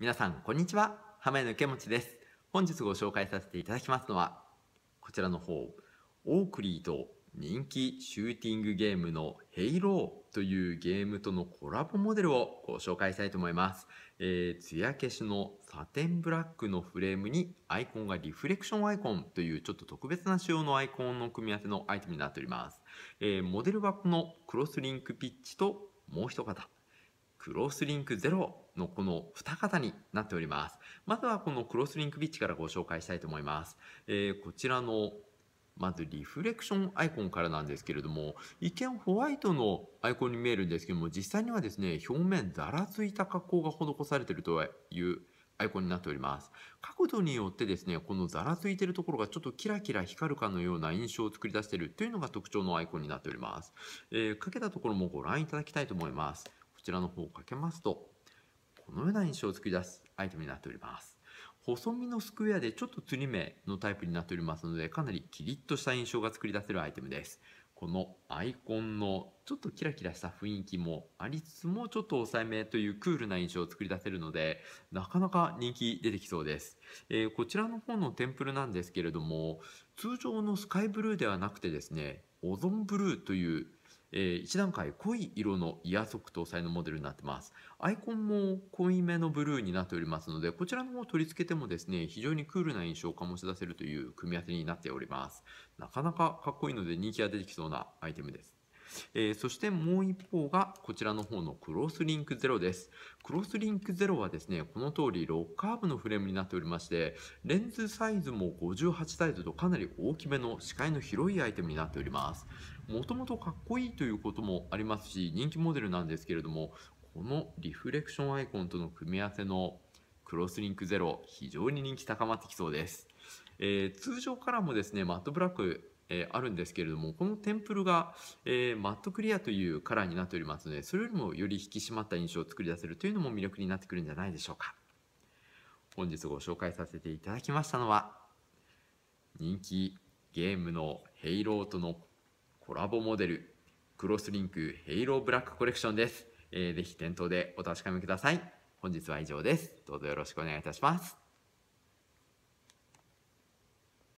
皆さんこんにちは浜屋の受け持ちです本日ご紹介させていただきますのはこちらの方オークリーと人気シューティングゲームのヘイローというゲームとのコラボモデルをご紹介したいと思います、えー、艶消しのサテンブラックのフレームにアイコンがリフレクションアイコンというちょっと特別な仕様のアイコンの組み合わせのアイテムになっております、えー、モデルはこのクロスリンクピッチともう一方クロスリンクゼロのこの2方になっております。まずはこのクロスリンクビッチからご紹介したいと思います。えー、こちらのまずリフレクションアイコンからなんですけれども、一見ホワイトのアイコンに見えるんですけども、実際にはですね、表面ざらついた加工が施されているというアイコンになっております。角度によってですね、このざらついてるところがちょっとキラキラ光るかのような印象を作り出しているというのが特徴のアイコンになっております。えー、かけたところもご覧いただきたいと思います。こちらの方をかけますと、このような印象を作り出すアイテムになっております。細身のスクエアでちょっと釣り目のタイプになっておりますので、かなりキリッとした印象が作り出せるアイテムです。このアイコンのちょっとキラキラした雰囲気もありつつもちょっと抑えめというクールな印象を作り出せるのでなかなか人気出てきそうです、えー、こちらの方のテンプルなんですけれども通常のスカイブルーではなくてですねオゾンブルーというえー、1段階濃い色のイヤーッ搭載のモデルになってます。アイコンも濃いめのブルーになっておりますので、こちらの方を取り付けてもですね、非常にクールな印象を醸し出せるという組み合わせになっております。なかなかかっこいいので人気が出てきそうなアイテムです。えー、そしてもう一方がこちらの方のクロスリンク0です。クロスリンク0はですね、この通り6カーブのフレームになっておりまして、レンズサイズも58サイズとかなり大きめの視界の広いアイテムになっております。もともとかっこいいということもありますし、人気モデルなんですけれども、このリフレクションアイコンとの組み合わせのクロスリンクゼロ、非常に人気高まってきそうです。えー、通常からもですね、マットブラックえー、あるんですけれどもこのテンプルが、えー、マットクリアというカラーになっておりますのでそれよりもより引き締まった印象を作り出せるというのも魅力になってくるんじゃないでしょうか本日ご紹介させていただきましたのは人気ゲームのヘイローとのコラボモデルクロスリンクヘイローブラックコレクションです、えー、ぜひ店頭でお確かめください本日は以上ですどうぞよろしくお願いいたします